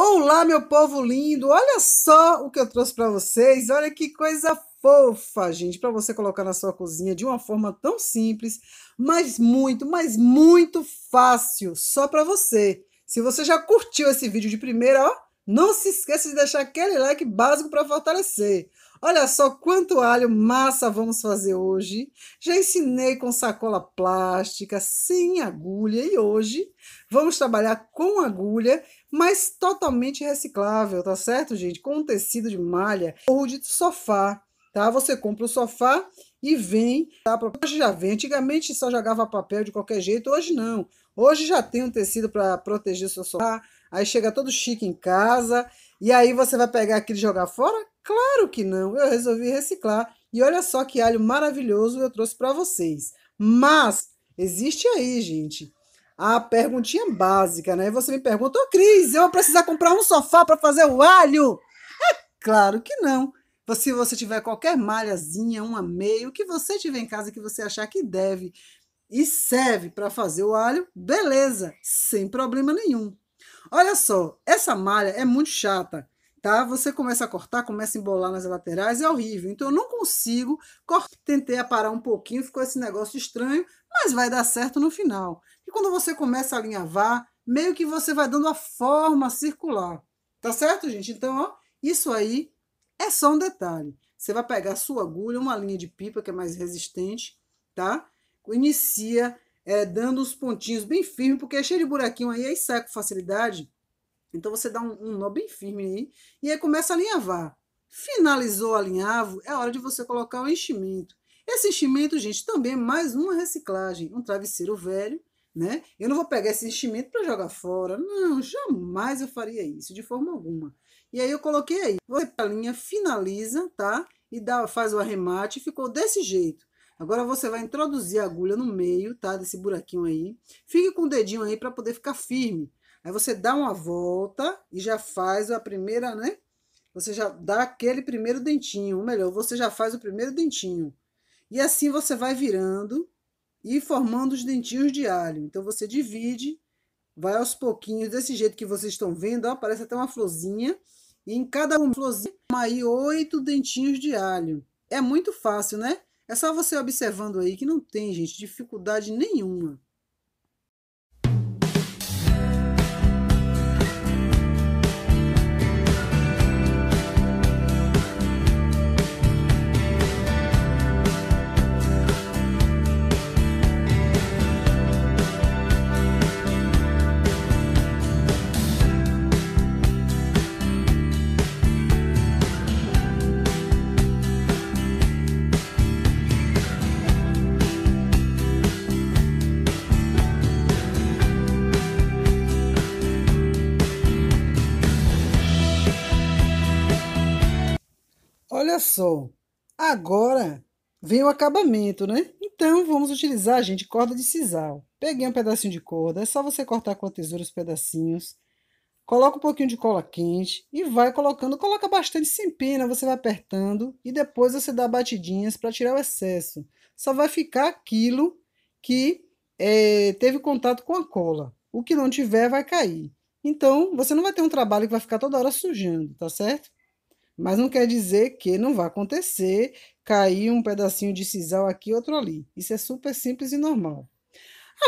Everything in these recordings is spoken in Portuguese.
Olá, meu povo lindo! Olha só o que eu trouxe para vocês. Olha que coisa fofa, gente, para você colocar na sua cozinha de uma forma tão simples, mas muito, mas muito fácil, só para você. Se você já curtiu esse vídeo de primeira, ó, não se esqueça de deixar aquele like básico para fortalecer. Olha só quanto alho massa vamos fazer hoje. Já ensinei com sacola plástica, sem agulha e hoje vamos trabalhar com agulha, mas totalmente reciclável, tá certo, gente? Com um tecido de malha ou de sofá tá? Você compra o sofá e vem, tá? Hoje já vem. Antigamente só jogava papel de qualquer jeito, hoje não. Hoje já tem um tecido para proteger o seu sofá. Aí chega todo chique em casa e aí você vai pegar aquilo e jogar fora? Claro que não. Eu resolvi reciclar e olha só que alho maravilhoso eu trouxe para vocês. Mas existe aí, gente, a perguntinha básica, né? Você me pergunta, ô oh, Cris, eu vou precisar comprar um sofá para fazer o alho? É claro que não. Se você tiver qualquer malhazinha, uma meia, o que você tiver em casa que você achar que deve e serve para fazer o alho, beleza, sem problema nenhum. Olha só, essa malha é muito chata, tá? Você começa a cortar, começa a embolar nas laterais, é horrível. Então eu não consigo, cortar. tentei aparar um pouquinho, ficou esse negócio estranho, mas vai dar certo no final. E quando você começa a alinhavar, meio que você vai dando a forma circular. Tá certo, gente? Então, ó, isso aí é só um detalhe. Você vai pegar sua agulha, uma linha de pipa que é mais resistente, tá? Inicia é, dando os pontinhos bem firmes, porque é cheio de buraquinho aí, aí sai com facilidade. Então você dá um, um nó bem firme aí e aí começa a alinhavar. Finalizou o alinhavo, é hora de você colocar o enchimento. Esse enchimento, gente, também é mais uma reciclagem, um travesseiro velho, né? Eu não vou pegar esse enchimento para jogar fora. Não, jamais eu faria isso, de forma alguma. E aí eu coloquei aí. Você a linha finaliza, tá? E dá, faz o arremate, ficou desse jeito. Agora você vai introduzir a agulha no meio, tá? Desse buraquinho aí. Fique com o dedinho aí para poder ficar firme. Aí você dá uma volta e já faz a primeira, né? Você já dá aquele primeiro dentinho, ou melhor, você já faz o primeiro dentinho. E assim você vai virando e formando os dentinhos de alho. Então você divide vai aos pouquinhos, desse jeito que vocês estão vendo, ó, parece até uma florzinha. E em cada uma florzinha, aí oito dentinhos de alho. É muito fácil, né? É só você observando aí que não tem, gente, dificuldade nenhuma. Olha só, agora vem o acabamento, né? Então, vamos utilizar, gente, corda de sisal. Peguei um pedacinho de corda, é só você cortar com a tesoura os pedacinhos. Coloca um pouquinho de cola quente e vai colocando. Coloca bastante sem pena, você vai apertando e depois você dá batidinhas para tirar o excesso. Só vai ficar aquilo que é, teve contato com a cola. O que não tiver vai cair. Então, você não vai ter um trabalho que vai ficar toda hora sujando, tá certo? Mas não quer dizer que não vai acontecer cair um pedacinho de sisal aqui, outro ali. Isso é super simples e normal.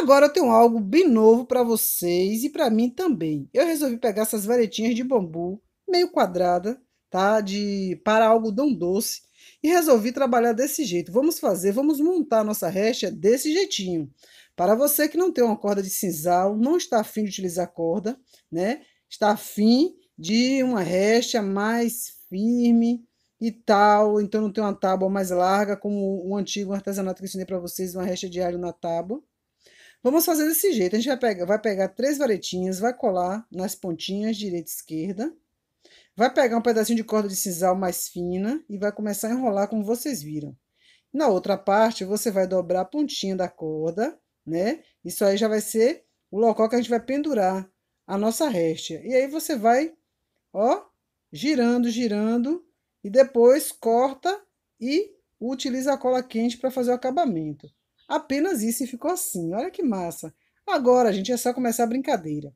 Agora eu tenho algo bem novo para vocês e para mim também. Eu resolvi pegar essas varetinhas de bambu, meio quadrada, tá? De para algodão doce e resolvi trabalhar desse jeito. Vamos fazer, vamos montar nossa recha desse jeitinho. Para você que não tem uma corda de sisal, não está afim de utilizar corda, né? Está afim de uma recha mais firme e tal, então não tem uma tábua mais larga, como o antigo artesanato que eu ensinei para vocês, uma recha de alho na tábua. Vamos fazer desse jeito, a gente vai pegar, vai pegar três varetinhas, vai colar nas pontinhas direita e esquerda, vai pegar um pedacinho de corda de sisal mais fina e vai começar a enrolar como vocês viram. Na outra parte, você vai dobrar a pontinha da corda, né? Isso aí já vai ser o local que a gente vai pendurar a nossa réstia. E aí você vai, ó, girando, girando, e depois corta e utiliza a cola quente para fazer o acabamento. Apenas isso e ficou assim. Olha que massa. Agora, gente, é só começar a brincadeira.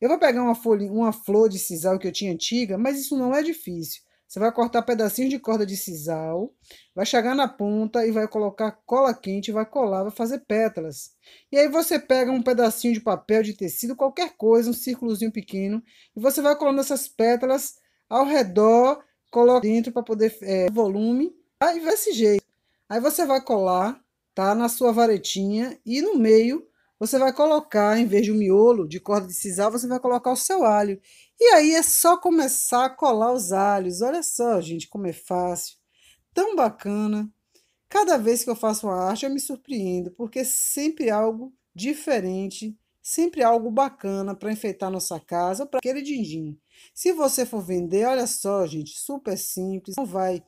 Eu vou pegar uma folha, uma flor de sisal que eu tinha antiga, mas isso não é difícil. Você vai cortar pedacinhos de corda de sisal, vai chegar na ponta e vai colocar cola quente, vai colar, vai fazer pétalas. E aí você pega um pedacinho de papel, de tecido, qualquer coisa, um círculozinho pequeno, e você vai colando essas pétalas ao redor, coloca dentro para poder é, volume, aí vai esse jeito. Aí você vai colar, tá? Na sua varetinha e no meio você vai colocar, em vez de um miolo de corda de sisal, você vai colocar o seu alho. E aí é só começar a colar os alhos. Olha só, gente, como é fácil. Tão bacana. Cada vez que eu faço uma arte, eu me surpreendo, porque é sempre algo diferente Sempre algo bacana para enfeitar nossa casa, para aquele din-din. Se você for vender, olha só, gente, super simples, não vai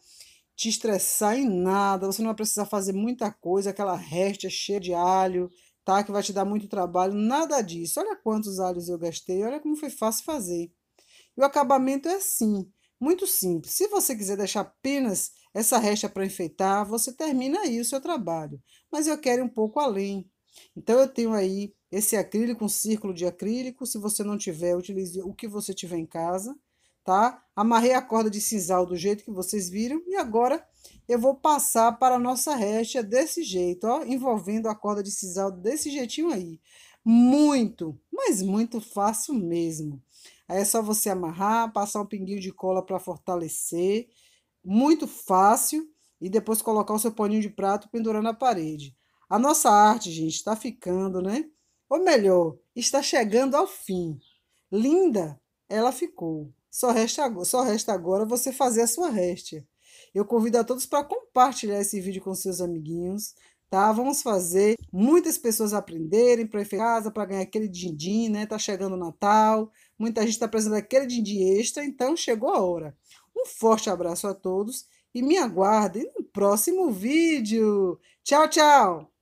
te estressar em nada, você não vai precisar fazer muita coisa, aquela réstia cheia de alho, tá? Que vai te dar muito trabalho, nada disso. Olha quantos alhos eu gastei, olha como foi fácil fazer. E o acabamento é assim, muito simples. Se você quiser deixar apenas essa resta para enfeitar, você termina aí o seu trabalho. Mas eu quero ir um pouco além. Então eu tenho aí esse acrílico, um círculo de acrílico, se você não tiver, utilize o que você tiver em casa, tá? Amarrei a corda de sisal do jeito que vocês viram e agora eu vou passar para a nossa réstia desse jeito, ó, envolvendo a corda de sisal desse jeitinho aí. Muito, mas muito fácil mesmo. Aí é só você amarrar, passar um pinguinho de cola para fortalecer. Muito fácil. E depois colocar o seu paninho de prato pendurando na parede. A nossa arte, gente, está ficando, né? Ou melhor, está chegando ao fim. Linda ela ficou. Só resta, só resta agora você fazer a sua réstia. Eu convido a todos para compartilhar esse vídeo com seus amiguinhos, tá? Vamos fazer muitas pessoas aprenderem para ir para casa, para ganhar aquele din-din, né? Tá chegando o Natal, muita gente está precisando daquele din-din extra, então chegou a hora. Um forte abraço a todos e me aguardem no próximo vídeo. Tchau, tchau!